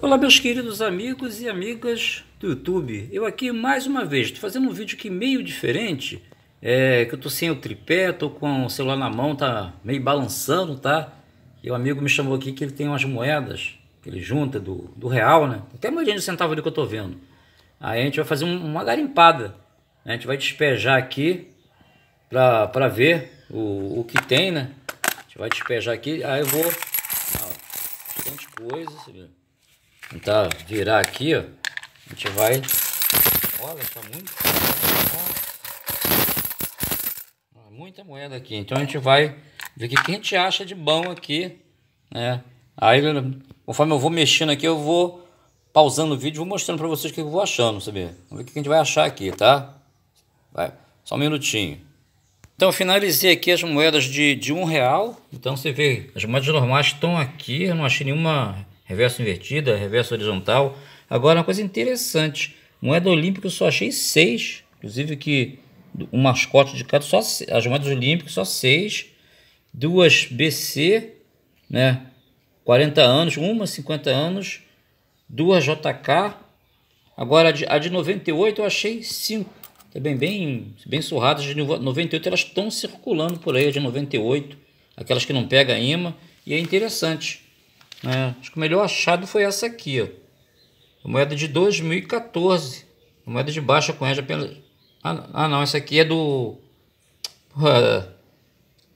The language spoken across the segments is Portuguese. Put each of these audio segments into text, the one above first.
Olá meus queridos amigos e amigas do YouTube, eu aqui mais uma vez estou fazendo um vídeo que meio diferente, é, que eu tô sem o tripé, tô com o celular na mão, tá meio balançando, tá? E o amigo me chamou aqui que ele tem umas moedas, que ele junta do, do real, né? Até moedinha de centavo ali que eu tô vendo. Aí a gente vai fazer um, uma garimpada, né? a gente vai despejar aqui para ver o, o que tem, né? A gente vai despejar aqui, aí eu vou... bastante coisa, você vê tentar tá, virar aqui, ó. A gente vai... Olha, tá muito... Muita moeda aqui. Então a gente vai ver o que a gente acha de bom aqui, né? Aí, conforme eu vou mexendo aqui, eu vou pausando o vídeo, vou mostrando para vocês o que eu vou achando, sabe? Vamos ver o que a gente vai achar aqui, tá? Vai, só um minutinho. Então, finalizei aqui as moedas de, de um real. Então, você vê, as moedas normais estão aqui. Eu não achei nenhuma reverso invertida, reverso horizontal. Agora, uma coisa interessante, moeda olímpica eu só achei seis, inclusive que o mascote de cada, só as moedas olímpicas só seis, duas BC, né, 40 anos, uma 50 anos, duas JK, agora a de, a de 98 eu achei cinco, também tá bem, bem surradas, de 98 elas estão circulando por aí, a de 98, aquelas que não pega imã, e é interessante. É, acho que o melhor achado foi essa aqui, ó. moeda de 2014. moeda de baixa com apenas... Ah, ah, não, essa aqui é do...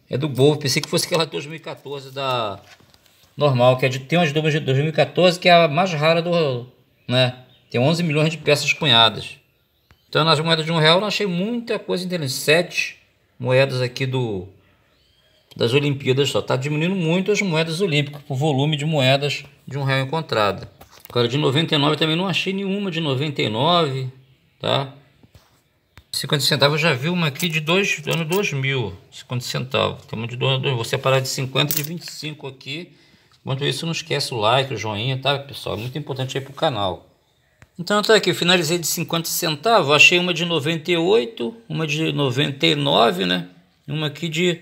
É do Gol. Pensei que fosse aquela 2014 da... Normal, que é de... tem umas duplas de 2014 que é a mais rara do... Né? Tem 11 milhões de peças cunhadas. Então, nas moedas de um real, eu achei muita coisa interessante. Sete moedas aqui do das Olimpíadas só. Está diminuindo muito as moedas olímpicas, o volume de moedas de um real encontrada. Agora, de 99 também não achei nenhuma de 99, tá? 50 centavos, eu já vi uma aqui de dois, do ano 2000, 50 centavos. Tem uma de dois, vou separar de 50 e de 25 aqui. Enquanto isso, não esquece o like, o joinha, tá, pessoal? Muito importante aí pro canal. Então tá aqui, finalizei de 50 centavos, achei uma de 98, uma de 99, né? Uma aqui de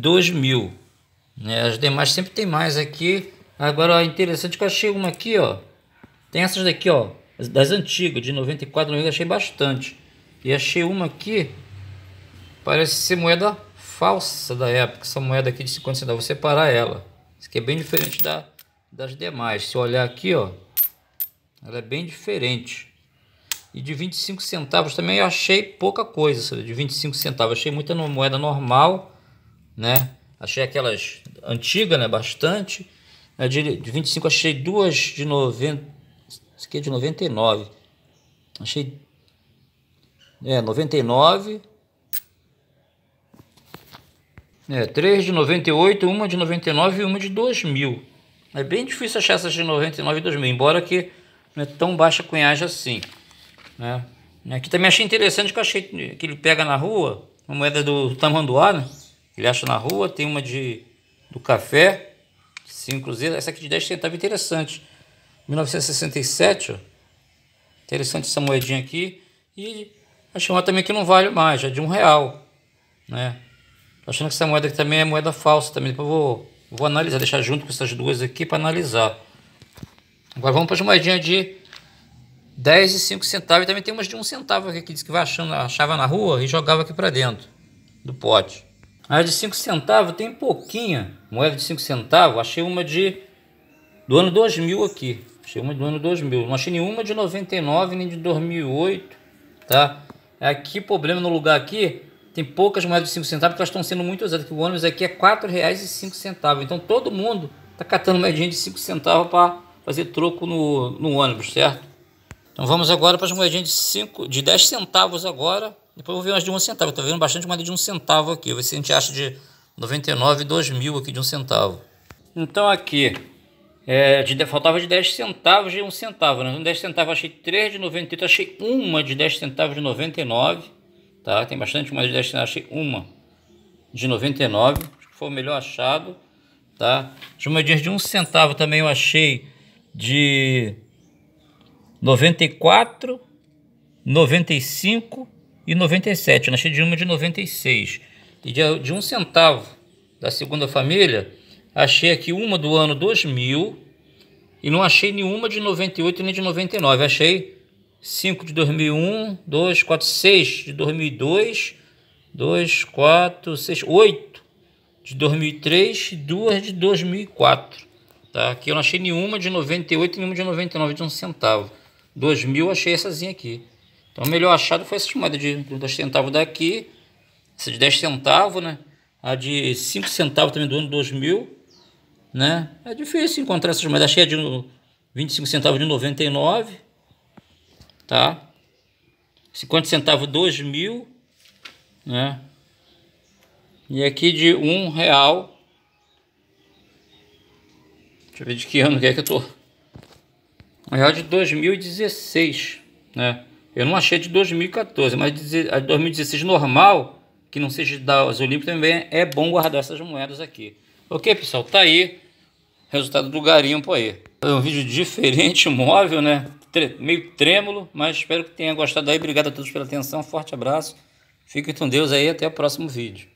2000. Né? As demais sempre tem mais aqui. Agora, ó, interessante que eu achei uma aqui, ó. Tem essas daqui, ó. Das antigas, de 94, eu achei bastante. E achei uma aqui. Parece ser moeda falsa da época. Essa moeda aqui de 50 centavos. Vou separar ela. Isso aqui é bem diferente da, das demais. Se olhar aqui, ó. Ela é bem diferente. E de 25 centavos também eu achei pouca coisa. De 25 centavos. Achei muita moeda normal né? Achei aquelas antigas, né? Bastante. A de, de 25 achei duas de 90. Isso aqui é de 99. Achei. É, 99. É, três de 98, uma de 99 e uma de 2000. É bem difícil achar essas de 99 e 2000, embora que não é tão baixa cunhagem assim. Né? Aqui é, também achei interessante que eu achei que ele pega na rua, uma moeda do tamanduá, né? Ele acha na rua, tem uma de do café, 5 cruzeiros. Essa aqui de 10 centavos interessante. 1967, ó. Interessante essa moedinha aqui. E achei uma também que não vale mais, é de um real. Né? Tô achando que essa moeda aqui também é moeda falsa também. Depois eu vou, vou analisar, deixar junto com essas duas aqui para analisar. Agora vamos para as moedinhas de 10 e 5 centavos. E também tem umas de 1 centavo aqui que diz que vai achando, achava na rua e jogava aqui para dentro do pote. As de 5 centavos tem pouquinha. Moeda de 5 centavos, achei uma de do ano 2000 aqui. Achei uma do ano 2000. Não achei nenhuma de 99 nem de 2008, tá? É aqui problema no lugar aqui, tem poucas moedas de 5 centavos que elas estão sendo muito usadas, que o ônibus aqui é R$ 4,05. Então todo mundo tá catando moedinha de 5 centavos para fazer troco no, no ônibus, certo? Então vamos agora para as moedinhas de 5 de 10 centavos agora, depois eu vou ver umas de um centavo. Estou vendo bastante uma de um centavo aqui. Vou ver se a gente acha de 99 e 2000 aqui de um centavo. Então aqui, é, de, faltava de 10 centavos de 1 um centavo. Né? 10 centavos achei 3 de 98, achei uma de 10 centavos de 99. Tá? Tem bastante uma de 10 centavos, achei uma de 99. Acho que foi o melhor achado. Tá? De uma de 1 um centavo também eu achei de 94, 95 e 97, eu nasci de uma de 96. E de, de um centavo da segunda família, achei aqui uma do ano 2000 e não achei nenhuma de 98 nem de 99. Achei 5 de 2001, 2, 4, 6 de 2002, 2, 4, 6, 8 de 2003 e 2 de 2004. Tá? Aqui eu não achei nenhuma de 98 e nenhuma de 99 de um centavo. 2000 achei essazinha aqui. Então, o melhor achado foi essa moeda de 2 centavos daqui, essa de 10 centavos, né? A de 5 centavos também do ano 2000, né? É difícil encontrar essas moedas cheias de 25 centavos de 99, tá? 50 centavos 2000, né? E aqui de um real. Deixa eu ver de que ano que é que eu tô. Um real de 2016, né? Eu não achei de 2014, mas de 2016 normal, que não seja das Olímpicas também, é bom guardar essas moedas aqui. Ok, pessoal? Tá aí resultado do garimpo aí. É um vídeo diferente, móvel, né? Tre meio trêmulo, mas espero que tenha gostado aí. Obrigado a todos pela atenção, forte abraço. Fiquem com Deus aí até o próximo vídeo.